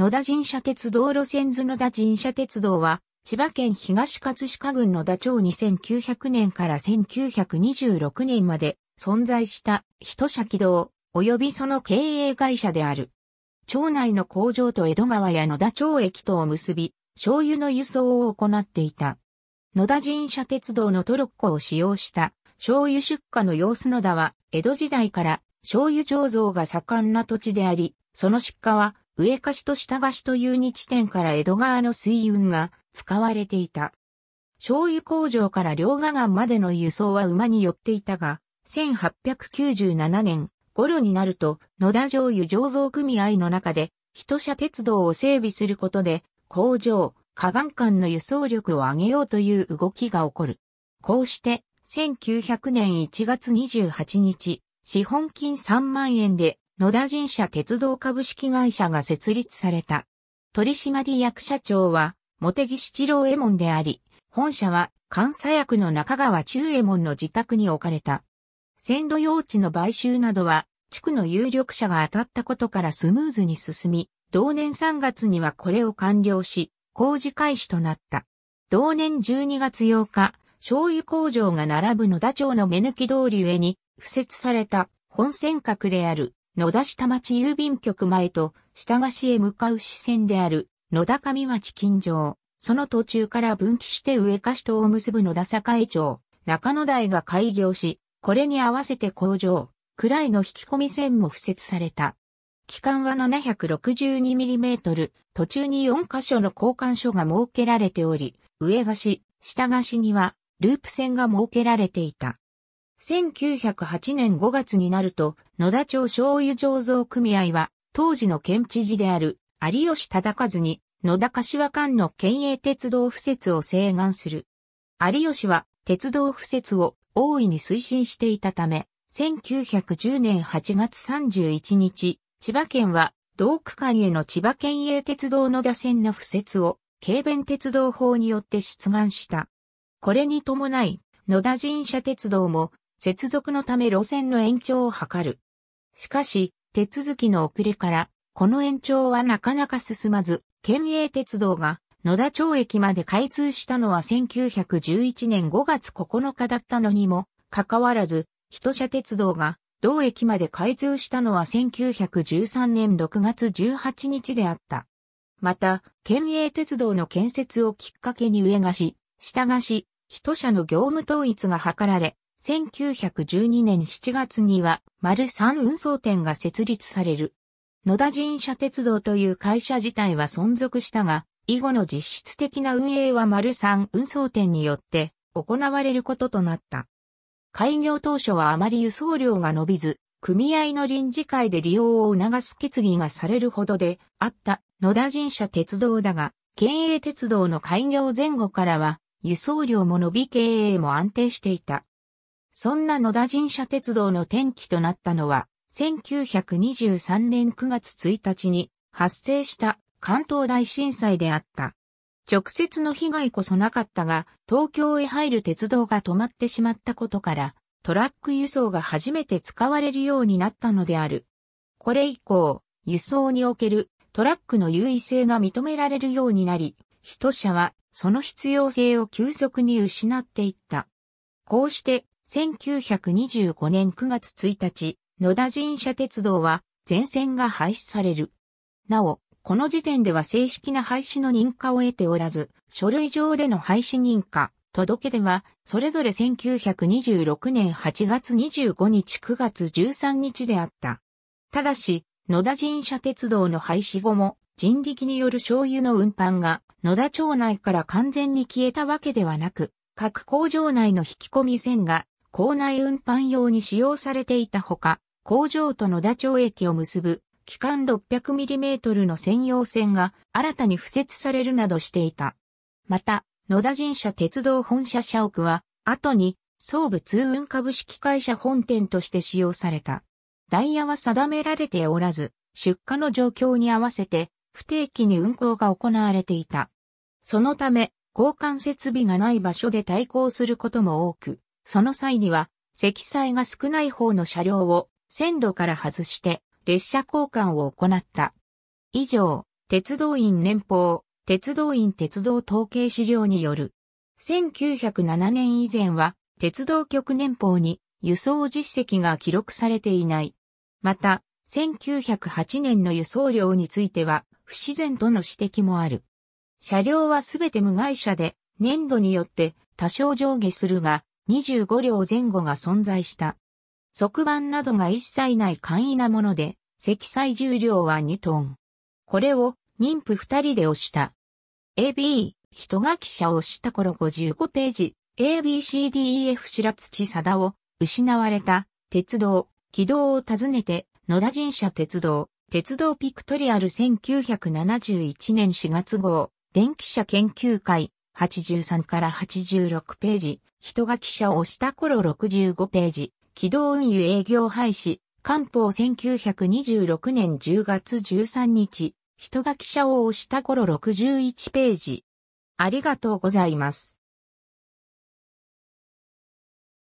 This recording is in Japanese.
野田神社鉄道路線図野田神社鉄道は、千葉県東葛飾郡野田町2900年から1926年まで存在した一社軌道及びその経営会社である。町内の工場と江戸川や野田町駅とを結び、醤油の輸送を行っていた。野田神社鉄道のトロッコを使用した醤油出荷の様子野田は江戸時代から醤油醸造が盛んな土地であり、その出荷は上貸しと下貸しという2地点から江戸川の水運が使われていた。醤油工場から両河岸までの輸送は馬によっていたが、1897年頃になると野田醤油醸造組合の中で人車鉄道を整備することで工場、河岸間の輸送力を上げようという動きが起こる。こうして1900年1月28日、資本金3万円で野田神社鉄道株式会社が設立された。取締役社長は、茂木七郎右衛門であり、本社は関西役の中川中右衛門の自宅に置かれた。線路用地の買収などは、地区の有力者が当たったことからスムーズに進み、同年3月にはこれを完了し、工事開始となった。同年12月8日、醤油工場が並ぶ野田町の目抜き通り上に、付設された本線閣である野田下町郵便局前と下菓子へ向かう支線である野田上町近所その途中から分岐して上菓子とを結ぶ野田栄町、中野台が開業し、これに合わせて工場、らいの引き込み線も付設された。期間は 762mm、途中に4箇所の交換所が設けられており、上菓子、下菓子にはループ線が設けられていた。1908年5月になると、野田町醤油醸造組合は、当時の県知事である有吉忠和に、野田柏間の県営鉄道敷設を請願する。有吉は、鉄道敷設を大いに推進していたため、1910年8月31日、千葉県は、道区間への千葉県営鉄道野田線の敷設を、軽便鉄道法によって出願した。これに伴い、野田神社鉄道も接続のため路線の延長を図る。しかし、手続きの遅れから、この延長はなかなか進まず、県営鉄道が野田町駅まで開通したのは1911年5月9日だったのにも、かかわらず、人社鉄道が同駅まで開通したのは1913年6月18日であった。また、県営鉄道の建設をきっかけに上がし、下がし、人社の業務統一が図られ、1912年7月には、丸三運送店が設立される。野田神社鉄道という会社自体は存続したが、以後の実質的な運営は丸三運送店によって行われることとなった。開業当初はあまり輸送量が伸びず、組合の臨時会で利用を促す決議がされるほどであった野田神社鉄道だが、県営鉄道の開業前後からは、輸送量も伸び経営も安定していた。そんな野田神社鉄道の転機となったのは、1923年9月1日に発生した関東大震災であった。直接の被害こそなかったが、東京へ入る鉄道が止まってしまったことから、トラック輸送が初めて使われるようになったのである。これ以降、輸送におけるトラックの優位性が認められるようになり、人社はその必要性を急速に失っていった。こうして1925年9月1日、野田神社鉄道は全線が廃止される。なお、この時点では正式な廃止の認可を得ておらず、書類上での廃止認可、届け出は、それぞれ1926年8月25日9月13日であった。ただし、野田神社鉄道の廃止後も、人力による醤油の運搬が、野田町内から完全に消えたわけではなく、各工場内の引き込み線が校内運搬用に使用されていたほか、工場と野田町駅を結ぶ、機関 600mm の専用線が新たに付設されるなどしていた。また、野田神社鉄道本社社屋は、後に、総武通運株式会社本店として使用された。ダイヤは定められておらず、出荷の状況に合わせて、不定期に運行が行われていた。そのため、交換設備がない場所で対抗することも多く、その際には、積載が少ない方の車両を線路から外して列車交換を行った。以上、鉄道院連邦、鉄道院鉄道統計資料による。1907年以前は、鉄道局年俸に輸送実績が記録されていない。また、1908年の輸送量については、不自然との指摘もある。車両はすべて無害者で、年度によって多少上下するが、25両前後が存在した。側板などが一切ない簡易なもので、積載重量は2トン。これを妊婦2人で押した。AB、人が記者を押した頃55ページ、ABCDEF 白土貞を失われた鉄道、軌道を訪ねて野田神社鉄道、鉄道ピクトリアル1971年4月号、電気車研究会、83から86ページ、人が記者を押した頃65ページ、軌道運輸営業廃止、官報1926年10月13日、人が記者を押した頃61ページ。ありがとうございます。